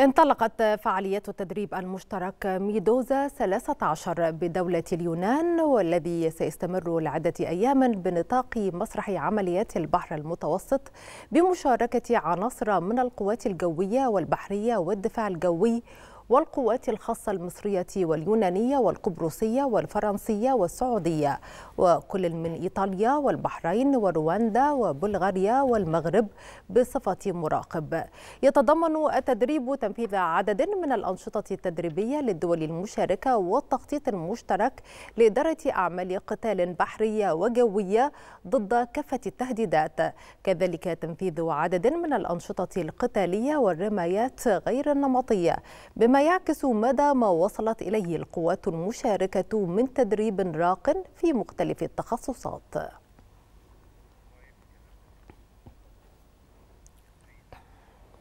انطلقت فعاليات التدريب المشترك ميدوزا 13 بدولة اليونان والذي سيستمر لعدة أيام بنطاق مسرح عمليات البحر المتوسط بمشاركة عناصر من القوات الجوية والبحرية والدفاع الجوي والقوات الخاصة المصرية واليونانية والقبرصية والفرنسية والسعودية وكل من إيطاليا والبحرين ورواندا وبلغاريا والمغرب بصفة مراقب يتضمن التدريب تنفيذ عدد من الأنشطة التدريبية للدول المشاركة والتخطيط المشترك لإدارة أعمال قتال بحرية وجوية ضد كافة التهديدات كذلك تنفيذ عدد من الأنشطة القتالية والرمايات غير النمطية بما يعكس مدى ما وصلت إليه القوات المشاركة من تدريب راق في مختلف التخصصات